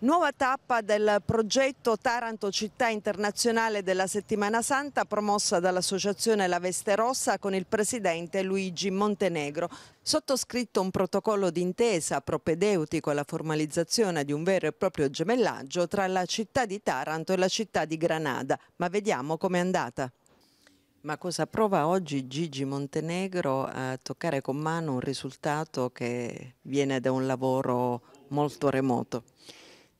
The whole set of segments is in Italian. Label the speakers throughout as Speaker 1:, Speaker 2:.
Speaker 1: Nuova tappa del progetto Taranto Città Internazionale della Settimana Santa promossa dall'associazione La Veste Rossa con il presidente Luigi Montenegro. Sottoscritto un protocollo d'intesa propedeutico alla formalizzazione di un vero e proprio gemellaggio tra la città di Taranto e la città di Granada. Ma vediamo com'è andata. Ma cosa prova oggi Gigi Montenegro a toccare con mano un risultato che viene da un lavoro
Speaker 2: molto remoto?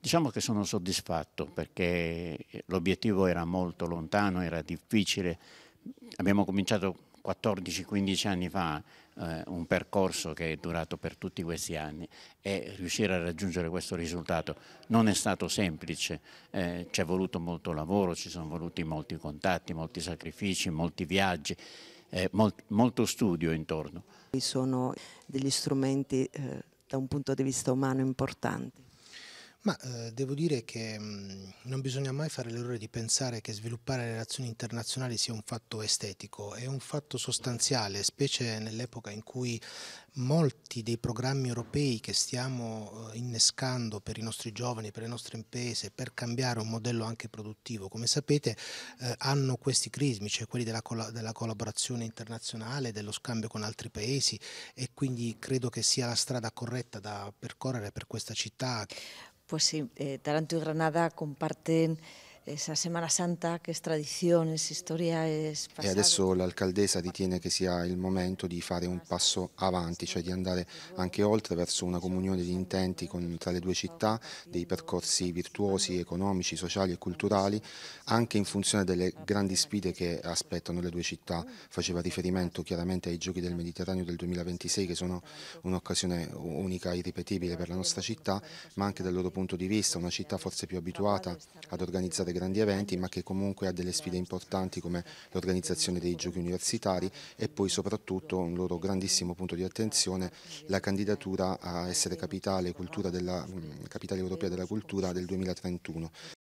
Speaker 2: Diciamo che sono soddisfatto perché l'obiettivo era molto lontano, era difficile. Abbiamo cominciato 14-15 anni fa eh, un percorso che è durato per tutti questi anni e riuscire a raggiungere questo risultato non è stato semplice, eh, ci è voluto molto lavoro, ci sono voluti molti contatti, molti sacrifici, molti viaggi, eh, mol molto studio intorno.
Speaker 1: Sono degli strumenti eh, da un punto di vista umano importanti.
Speaker 3: Ma eh, devo dire che mh, mm, non bisogna mai fare l'errore di pensare che sviluppare relazioni internazionali sia un fatto estetico, è un fatto sostanziale, specie nell'epoca in cui molti dei programmi europei che stiamo eh, innescando per i nostri giovani, per le nostre imprese, per cambiare un modello anche produttivo, come sapete, eh, hanno questi crismi, cioè quelli della, colla della collaborazione internazionale, dello scambio con altri paesi e quindi credo che sia la strada corretta da percorrere
Speaker 1: per questa città. pues sí, eh, Taranto y Granada comparten esa Semana Santa che è tradizione, è storia, è passato. E
Speaker 4: adesso l'alcaldesa ritiene che sia il momento di fare un passo avanti, cioè di andare anche oltre verso una comunione di intenti con, tra le due città, dei percorsi virtuosi, economici, sociali e culturali, anche in funzione delle grandi sfide che aspettano le due città. Faceva riferimento chiaramente ai Giochi del Mediterraneo del 2026 che sono un'occasione unica e irripetibile per la nostra città, ma anche dal loro punto di vista, una città forse più abituata ad organizzare grandi eventi ma che comunque ha delle sfide importanti come l'organizzazione dei giochi universitari e poi soprattutto un loro grandissimo punto di attenzione la candidatura a essere capitale, della, mm, capitale europea della cultura del 2031.